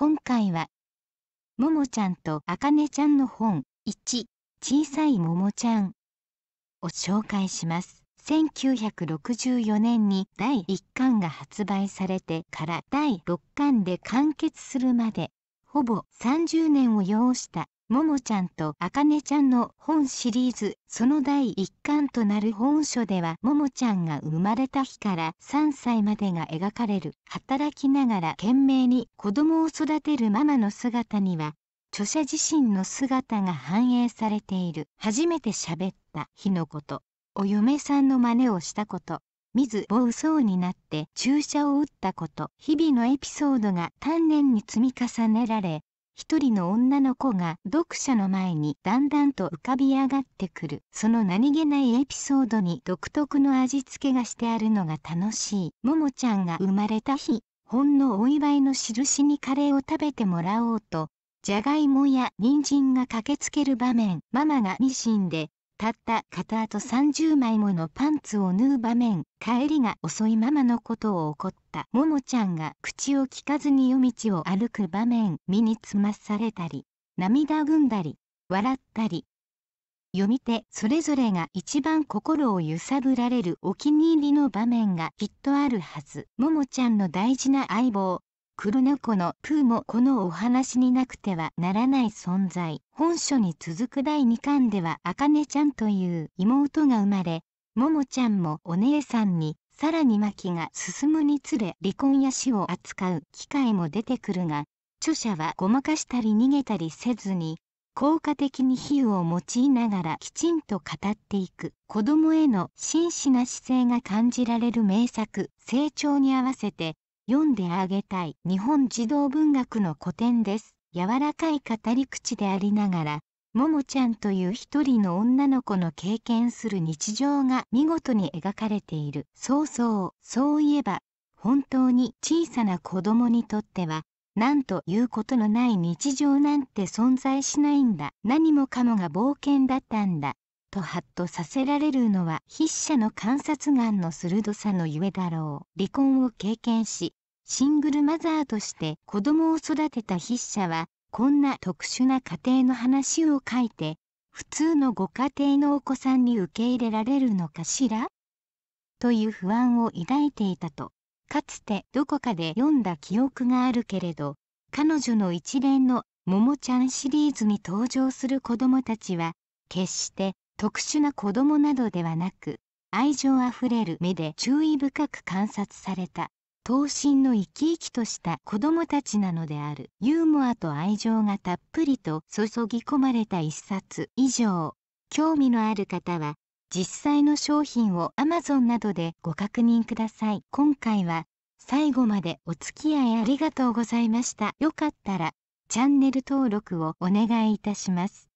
今回は、ももちゃんとあかねちゃんの本、1、小さいももちゃんを紹介します。1964年に第1巻が発売されてから第6巻で完結するまでほぼ30年を要したももちゃんとあかねちゃんの本シリーズその第1巻となる本書ではももちゃんが生まれた日から3歳までが描かれる働きながら懸命に子供を育てるママの姿には著者自身の姿が反映されている初めて喋った日のことお嫁さんの真似をしたこと見ず暴走になって注射を打ったこと日々のエピソードが丹念に積み重ねられ一人の女の子が読者の前にだんだんと浮かび上がってくるその何気ないエピソードに独特の味付けがしてあるのが楽しいももちゃんが生まれた日ほんのお祝いの印にカレーを食べてもらおうとじゃがいもや人参が駆けつける場面ママがミシンでたった片あと30枚ものパンツを縫う場面帰りが遅いママのことを怒ったももちゃんが口を聞かずに夜道を歩く場面身につまされたり涙ぐんだり笑ったり読み手それぞれが一番心を揺さぶられるお気に入りの場面がきっとあるはずももちゃんの大事な相棒黒猫のプーもこのお話になくてはならない存在本書に続く第2巻では茜ちゃんという妹が生まれももちゃんもお姉さんにさらに巻が進むにつれ離婚や死を扱う機会も出てくるが著者はごまかしたり逃げたりせずに効果的に比喩を用いながらきちんと語っていく子供への真摯な姿勢が感じられる名作成長に合わせて読んであげたい日本児童文学の古典です。柔らかい語り口でありながら、ももちゃんという一人の女の子の経験する日常が見事に描かれている。そうそう、そういえば、本当に小さな子供にとっては、なんということのない日常なんて存在しないんだ。何もかもが冒険だったんだ。とハッとさせられるのは筆者の観察眼の鋭さのゆえだろう離婚を経験しシングルマザーとして子供を育てた筆者はこんな特殊な家庭の話を書いて普通のご家庭のお子さんに受け入れられるのかしらという不安を抱いていたとかつてどこかで読んだ記憶があるけれど彼女の一連の「ももちゃん」シリーズに登場する子どもたちは決して特殊な子供などではなく愛情あふれる目で注意深く観察された等身の生き生きとした子供たちなのであるユーモアと愛情がたっぷりと注ぎ込まれた一冊以上興味のある方は実際の商品を Amazon などでご確認ください今回は最後までお付き合いありがとうございましたよかったらチャンネル登録をお願いいたします